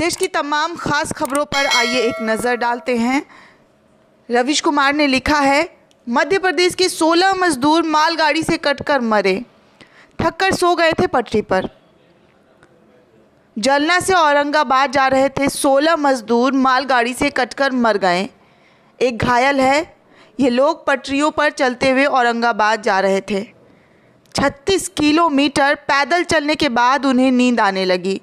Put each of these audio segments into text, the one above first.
देश की तमाम खास खबरों पर आइए एक नज़र डालते हैं रविश कुमार ने लिखा है मध्य प्रदेश के 16 मजदूर मालगाड़ी से कटकर मरे थककर सो गए थे पटरी पर जलना से औरंगाबाद जा रहे थे 16 मजदूर मालगाड़ी से कटकर मर गए एक घायल है ये लोग पटरियों पर चलते हुए औरंगाबाद जा रहे थे 36 किलोमीटर पैदल चलने के बाद उन्हें नींद आने लगी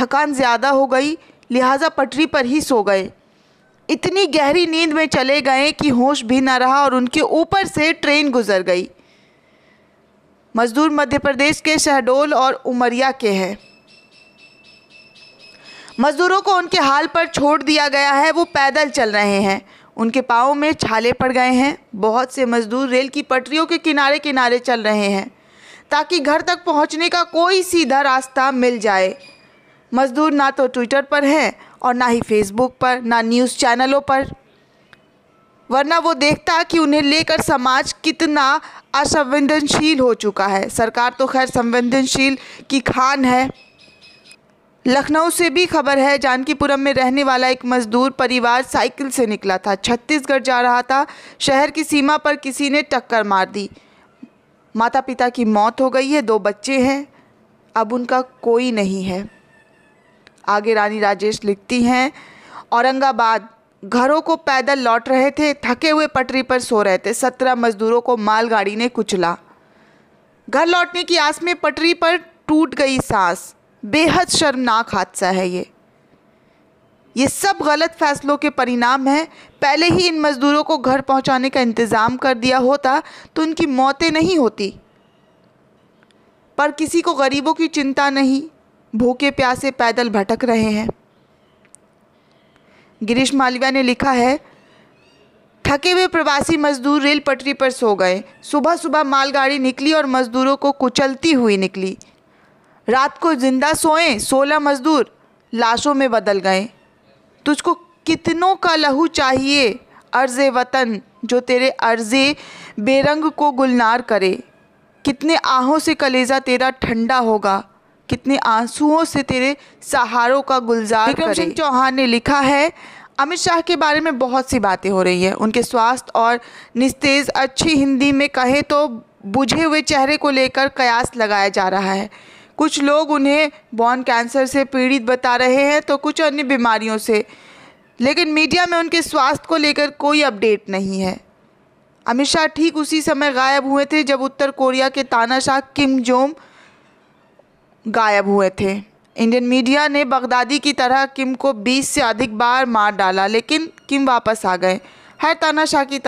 थकान ज़्यादा हो गई लिहाजा पटरी पर ही सो गए इतनी गहरी नींद में चले गए कि होश भी ना रहा और उनके ऊपर से ट्रेन गुजर गई मजदूर मध्य प्रदेश के शहडोल और उमरिया के हैं मजदूरों को उनके हाल पर छोड़ दिया गया है वो पैदल चल रहे हैं उनके पाँव में छाले पड़ गए हैं बहुत से मजदूर रेल की पटरियों के किनारे किनारे चल रहे हैं ताकि घर तक पहुंचने का कोई सीधा रास्ता मिल जाए मज़दूर ना तो ट्विटर पर हैं और ना ही फेसबुक पर ना न्यूज़ चैनलों पर वरना वो देखता कि उन्हें लेकर समाज कितना असंवेदनशील हो चुका है सरकार तो खैर संवेदनशील की खान है लखनऊ से भी खबर है जानकीपुरम में रहने वाला एक मजदूर परिवार साइकिल से निकला था छत्तीसगढ़ जा रहा था शहर की सीमा पर किसी ने टक्कर मार दी माता पिता की मौत हो गई है दो बच्चे हैं अब उनका कोई नहीं है आगे रानी राजेश लिखती हैं औरंगाबाद घरों को पैदल लौट रहे थे थके हुए पटरी पर सो रहे थे सत्रह मजदूरों को मालगाड़ी ने कुचला घर लौटने की आस में पटरी पर टूट गई सांस बेहद शर्मनाक हादसा है ये ये सब गलत फैसलों के परिणाम हैं पहले ही इन मज़दूरों को घर पहुंचाने का इंतज़ाम कर दिया होता तो उनकी मौतें नहीं होती पर किसी को गरीबों की चिंता नहीं भूखे प्यासे पैदल भटक रहे हैं गिरीश मालविया ने लिखा है थके हुए प्रवासी मजदूर रेल पटरी पर सो गए सुबह सुबह मालगाड़ी निकली और मजदूरों को कुचलती हुई निकली रात को जिंदा सोए सोलह मजदूर लाशों में बदल गए तुझको कितनों का लहू चाहिए अर्ज़ वतन जो तेरे अर्ज़े बेरंग को गुलनार करे कितने आहों से कलेजा तेरा ठंडा होगा कितने आंसुओं से तेरे सहारों का गुलजार विक्रम सिंह चौहान ने लिखा है अमित शाह के बारे में बहुत सी बातें हो रही हैं उनके स्वास्थ्य और निस्तेज अच्छी हिंदी में कहें तो बुझे हुए चेहरे को लेकर कयास लगाया जा रहा है कुछ लोग उन्हें बॉन कैंसर से पीड़ित बता रहे हैं तो कुछ अन्य बीमारियों से लेकिन मीडिया में उनके स्वास्थ्य को लेकर कोई अपडेट नहीं है अमित शाह ठीक उसी समय गायब हुए थे जब उत्तर कोरिया के तानाशाह किम जोम गायब हुए थे इंडियन मीडिया ने बगदादी की तरह किम को 20 से अधिक बार मार डाला लेकिन किम वापस आ गए हर तानाशाह की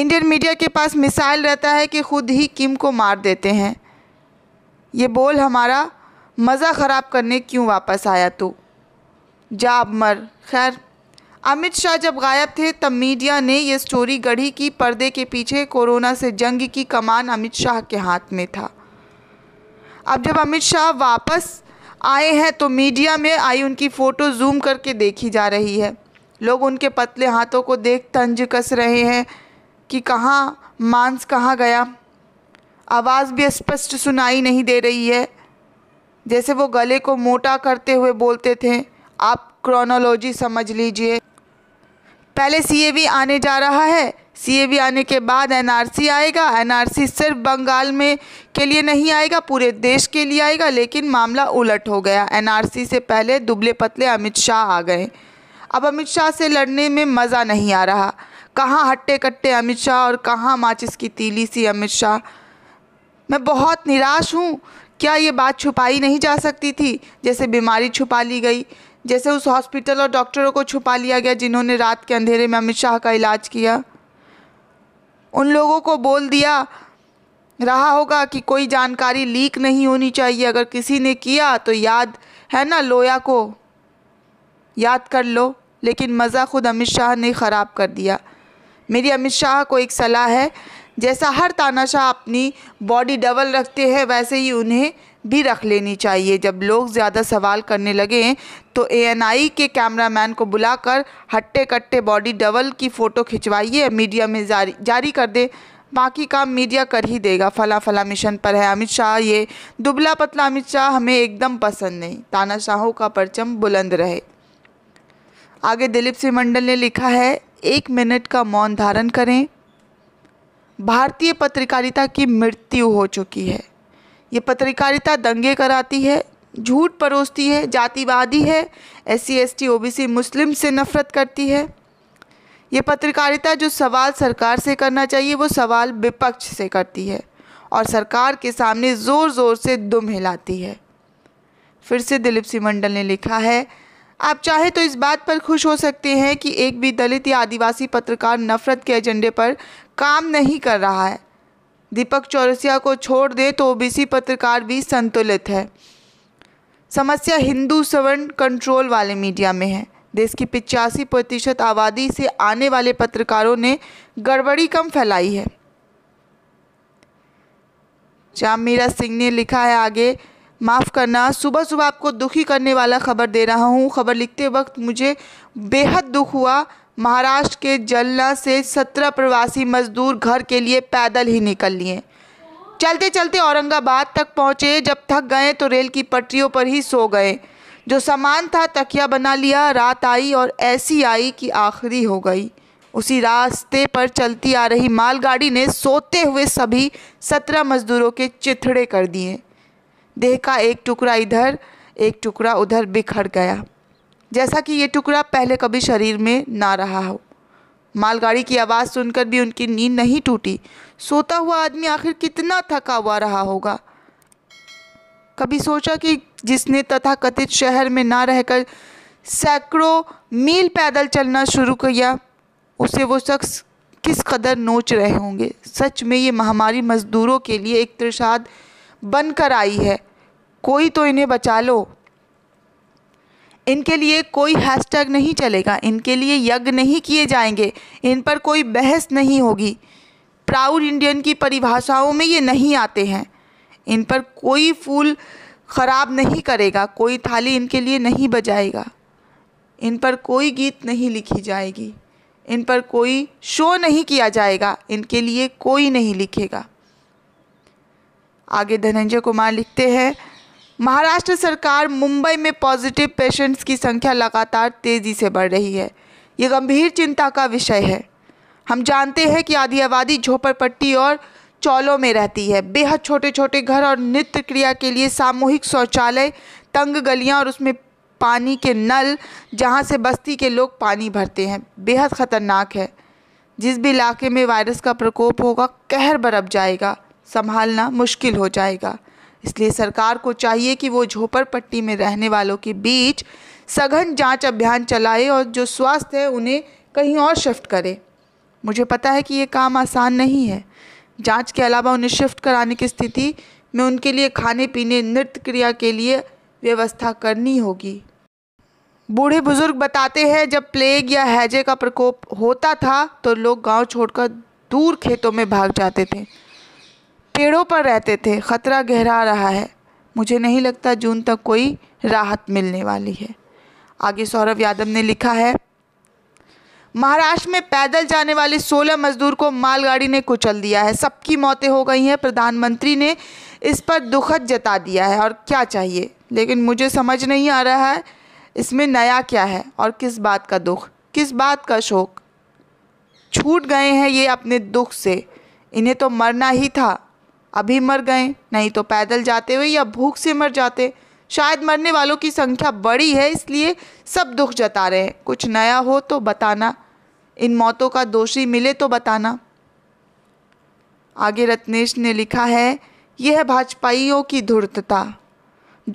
इंडियन मीडिया के पास मिसाइल रहता है कि खुद ही किम को मार देते हैं ये बोल हमारा मज़ा ख़राब करने क्यों वापस आया तू जा अब मर खैर अमित शाह जब गायब थे तब मीडिया ने यह स्टोरी गढ़ी कि पर्दे के पीछे कोरोना से जंग की कमान अमित शाह के हाथ में था अब जब अमित शाह वापस आए हैं तो मीडिया में आई उनकी फ़ोटो जूम करके देखी जा रही है लोग उनके पतले हाथों को देख तंज कस रहे हैं कि कहाँ मांस कहाँ गया आवाज़ भी स्पष्ट सुनाई नहीं दे रही है जैसे वो गले को मोटा करते हुए बोलते थे आप क्रोनोलॉजी समझ लीजिए पहले सीएवी आने जा रहा है सीएबी आने के बाद एनआरसी आएगा एनआरसी सिर्फ बंगाल में के लिए नहीं आएगा पूरे देश के लिए आएगा लेकिन मामला उलट हो गया एनआरसी से पहले दुबले पतले अमित शाह आ गए अब अमित शाह से लड़ने में मज़ा नहीं आ रहा कहाँ हट्टे कट्टे अमित शाह और कहाँ माचिस की तीली सी अमित शाह मैं बहुत निराश हूँ क्या ये बात छुपाई नहीं जा सकती थी जैसे बीमारी छुपा ली गई जैसे उस हॉस्पिटल और डॉक्टरों को छुपा लिया गया जिन्होंने रात के अंधेरे में अमित शाह का इलाज किया उन लोगों को बोल दिया रहा होगा कि कोई जानकारी लीक नहीं होनी चाहिए अगर किसी ने किया तो याद है ना लोया को याद कर लो लेकिन मज़ा खुद अमित शाह ने ख़राब कर दिया मेरी अमित शाह को एक सलाह है जैसा हर तानाशाह अपनी बॉडी डबल रखते हैं वैसे ही उन्हें भी रख लेनी चाहिए जब लोग ज़्यादा सवाल करने लगे तो एएनआई के कैमरामैन को बुलाकर हट्टे कट्टे बॉडी डबल की फ़ोटो खिंचवाइए मीडिया में जारी जारी कर दे बाकी काम मीडिया कर ही देगा फला फला मिशन पर है अमित शाह ये दुबला पतला अमित शाह हमें एकदम पसंद नहीं तानाशाहों का परचम बुलंद रहे आगे दिलीप सिंह मंडल ने लिखा है एक मिनट का मौन धारण करें भारतीय पत्रकारिता की मृत्यु हो चुकी है ये पत्रकारिता दंगे कराती है झूठ परोसती है जातिवादी है S C S T O B C मुस्लिम से नफ़रत करती है ये पत्रकारिता जो सवाल सरकार से करना चाहिए वो सवाल विपक्ष से करती है और सरकार के सामने ज़ोर ज़ोर से दुम हिलाती है फिर से दिलीप सिंह मंडल ने लिखा है आप चाहे तो इस बात पर खुश हो सकते हैं कि एक भी दलित या आदिवासी पत्रकार नफरत के एजेंडे पर काम नहीं कर रहा है दीपक चौरसिया को छोड़ दे तो ओबीसी पत्रकार भी संतुलित है समस्या हिंदू सवर्ण कंट्रोल वाले मीडिया में है देश की पिचासी प्रतिशत आबादी से आने वाले पत्रकारों ने गड़बड़ी कम फैलाई है श्याम मीरा सिंह ने लिखा है आगे माफ़ करना सुबह सुबह आपको दुखी करने वाला खबर दे रहा हूँ खबर लिखते वक्त मुझे बेहद दुख हुआ महाराष्ट्र के जलना से सत्रह प्रवासी मजदूर घर के लिए पैदल ही निकल लिए चलते चलते औरंगाबाद तक पहुंचे जब थक गए तो रेल की पटरियों पर ही सो गए जो सामान था तकिया बना लिया रात आई और ऐसी आई कि आखिरी हो गई उसी रास्ते पर चलती आ रही मालगाड़ी ने सोते हुए सभी सत्रह मजदूरों के चिथड़े कर दिए देह का एक टुकड़ा इधर एक टुकड़ा उधर बिखर गया जैसा कि ये टुकड़ा पहले कभी शरीर में ना रहा हो मालगाड़ी की आवाज़ सुनकर भी उनकी नींद नहीं टूटी सोता हुआ आदमी आखिर कितना थका हुआ रहा होगा कभी सोचा कि जिसने तथा कथित शहर में ना रहकर सैकड़ों मील पैदल चलना शुरू किया उसे वो शख्स किस कदर नोच रहे होंगे सच में ये महामारी मज़दूरों के लिए एक तिरसाद बनकर आई है कोई तो इन्हें बचा लो इनके लिए कोई हैशटैग नहीं चलेगा इनके लिए यज्ञ नहीं किए जाएंगे इन पर कोई बहस नहीं होगी प्राउड इंडियन की परिभाषाओं में ये नहीं आते हैं इन पर कोई फूल ख़राब नहीं करेगा कोई थाली इनके लिए नहीं बजाएगा इन पर कोई गीत नहीं लिखी जाएगी इन पर कोई शो नहीं किया जाएगा इनके लिए कोई नहीं लिखेगा आगे धनंजय कुमार लिखते हैं महाराष्ट्र सरकार मुंबई में पॉजिटिव पेशेंट्स की संख्या लगातार तेज़ी से बढ़ रही है ये गंभीर चिंता का विषय है हम जानते हैं कि आधी आबादी झोपड़पट्टी और चौलों में रहती है बेहद छोटे छोटे घर और नित्य क्रिया के लिए सामूहिक शौचालय तंग गलियां और उसमें पानी के नल जहां से बस्ती के लोग पानी भरते हैं बेहद ख़तरनाक है जिस भी इलाके में वायरस का प्रकोप होगा कहर बरप जाएगा संभालना मुश्किल हो जाएगा इसलिए सरकार को चाहिए कि वो झोपड़पट्टी में रहने वालों के बीच सघन जांच अभियान चलाए और जो स्वास्थ्य है उन्हें कहीं और शिफ्ट करे मुझे पता है कि ये काम आसान नहीं है जांच के अलावा उन्हें शिफ्ट कराने की स्थिति में उनके लिए खाने पीने नृत्य क्रिया के लिए व्यवस्था करनी होगी बूढ़े बुजुर्ग बताते हैं जब प्लेग या हैजे का प्रकोप होता था तो लोग गांव छोड़कर दूर खेतों में भाग जाते थे पेड़ों पर रहते थे खतरा गहरा रहा है मुझे नहीं लगता जून तक कोई राहत मिलने वाली है आगे सौरभ यादव ने लिखा है महाराष्ट्र में पैदल जाने वाले 16 मजदूर को मालगाड़ी ने कुचल दिया है सबकी मौतें हो गई हैं प्रधानमंत्री ने इस पर दुखद जता दिया है और क्या चाहिए लेकिन मुझे समझ नहीं आ रहा है इसमें नया क्या है और किस बात का दुख किस बात का शोक छूट गए हैं ये अपने दुख से इन्हें तो मरना ही था अभी मर गए नहीं तो पैदल जाते हुए या भूख से मर जाते शायद मरने वालों की संख्या बड़ी है इसलिए सब दुख जता रहे हैं कुछ नया हो तो बताना इन मौतों का दोषी मिले तो बताना आगे रत्नेश ने लिखा है यह है भाजपाइयों की धूर्तता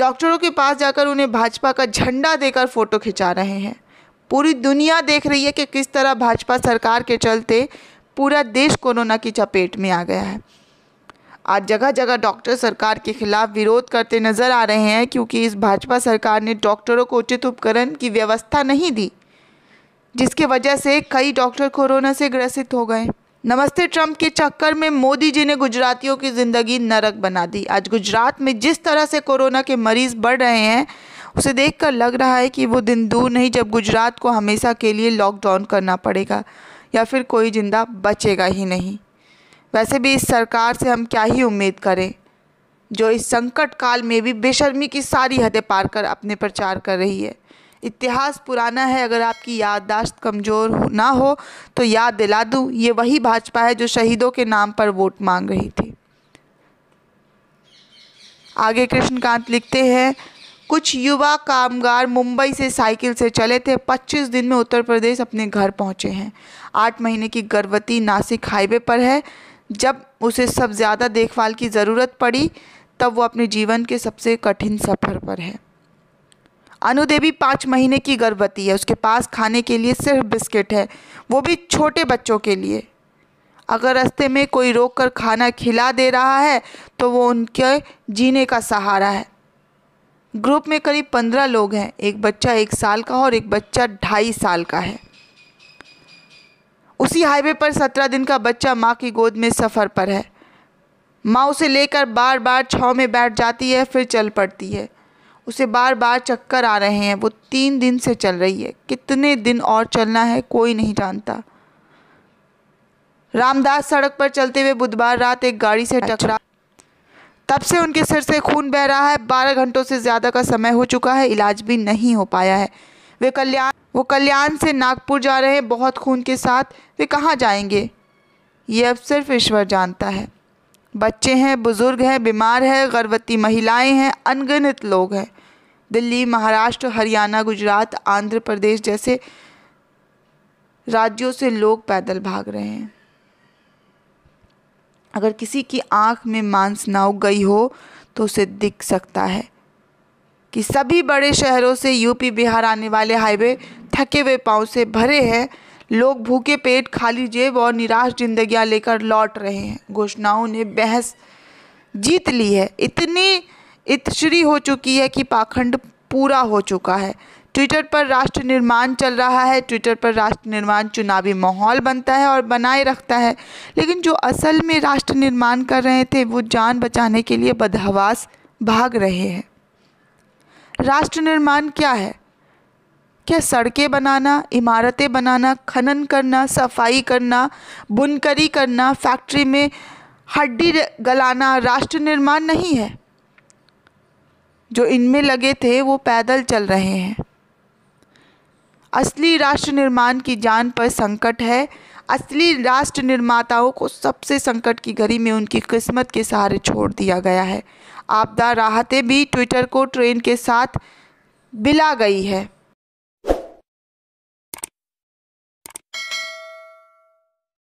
डॉक्टरों के पास जाकर उन्हें भाजपा का झंडा देकर फोटो खिंचा रहे हैं पूरी दुनिया देख रही है कि किस तरह भाजपा सरकार के चलते पूरा देश कोरोना की चपेट में आ गया है आज जगह जगह डॉक्टर सरकार के खिलाफ विरोध करते नजर आ रहे हैं क्योंकि इस भाजपा सरकार ने डॉक्टरों को उचित उपकरण की व्यवस्था नहीं दी जिसके वजह से कई डॉक्टर कोरोना से ग्रसित हो गए नमस्ते ट्रंप के चक्कर में मोदी जी ने गुजरातियों की ज़िंदगी नरक बना दी आज गुजरात में जिस तरह से कोरोना के मरीज़ बढ़ रहे हैं उसे देखकर लग रहा है कि वो दिन दूर नहीं जब गुजरात को हमेशा के लिए लॉकडाउन करना पड़ेगा या फिर कोई जिंदा बचेगा ही नहीं वैसे भी इस सरकार से हम क्या ही उम्मीद करें जो इस संकट काल में भी बेशर्मी की सारी हदें पार कर अपने प्रचार कर रही है इतिहास पुराना है अगर आपकी याददाश्त कमज़ोर ना हो तो याद दिला दूँ ये वही भाजपा है जो शहीदों के नाम पर वोट मांग रही थी आगे कृष्णकांत लिखते हैं कुछ युवा कामगार मुंबई से साइकिल से चले थे 25 दिन में उत्तर प्रदेश अपने घर पहुंचे हैं आठ महीने की गर्भवती नासिक हाईवे पर है जब उसे सब ज़्यादा देखभाल की ज़रूरत पड़ी तब वो अपने जीवन के सबसे कठिन सफ़र पर है अनुदेवी पाँच महीने की गर्भवती है उसके पास खाने के लिए सिर्फ बिस्किट है वो भी छोटे बच्चों के लिए अगर रास्ते में कोई रोक कर खाना खिला दे रहा है तो वो उनके जीने का सहारा है ग्रुप में करीब पंद्रह लोग हैं एक बच्चा एक साल का और एक बच्चा ढाई साल का है उसी हाईवे पर सत्रह दिन का बच्चा माँ की गोद में सफ़र पर है माँ उसे लेकर बार बार छाँव में बैठ जाती है फिर चल पड़ती है उसे बार बार चक्कर आ रहे हैं वो तीन दिन से चल रही है कितने दिन और चलना है कोई नहीं जानता रामदास सड़क पर चलते हुए बुधवार रात एक गाड़ी से अच्छा। टकरा तब से उनके सिर से खून बह रहा है बारह घंटों से ज़्यादा का समय हो चुका है इलाज भी नहीं हो पाया है वे कल्याण वो कल्याण से नागपुर जा रहे हैं बहुत खून के साथ वे कहाँ जाएंगे ये अब सिर्फ ईश्वर जानता है बच्चे हैं बुज़ुर्ग हैं बीमार है गर्भवती महिलाएं हैं अनगिनत लोग हैं दिल्ली महाराष्ट्र हरियाणा गुजरात आंध्र प्रदेश जैसे राज्यों से लोग पैदल भाग रहे हैं अगर किसी की आंख में मांस ना उग गई हो तो उसे दिख सकता है कि सभी बड़े शहरों से यूपी बिहार आने वाले हाईवे थके हुए पाँव से भरे हैं लोग भूखे पेट खाली जेब और निराश जिंदगियां लेकर लौट रहे हैं घोषणाओं ने बहस जीत ली है इतनी इतश्री हो चुकी है कि पाखंड पूरा हो चुका है ट्विटर पर राष्ट्र निर्माण चल रहा है ट्विटर पर राष्ट्र निर्माण चुनावी माहौल बनता है और बनाए रखता है लेकिन जो असल में राष्ट्र निर्माण कर रहे थे वो जान बचाने के लिए बदहवास भाग रहे हैं राष्ट्र निर्माण क्या है क्या सड़कें बनाना इमारतें बनाना खनन करना सफाई करना बुनकरी करना फैक्ट्री में हड्डी गलाना राष्ट्र निर्माण नहीं है जो इनमें लगे थे वो पैदल चल रहे हैं असली राष्ट्र निर्माण की जान पर संकट है असली राष्ट्र निर्माताओं को सबसे संकट की घड़ी में उनकी किस्मत के सहारे छोड़ दिया गया है आपदा राहतें भी ट्विटर को ट्रेन के साथ मिला गई है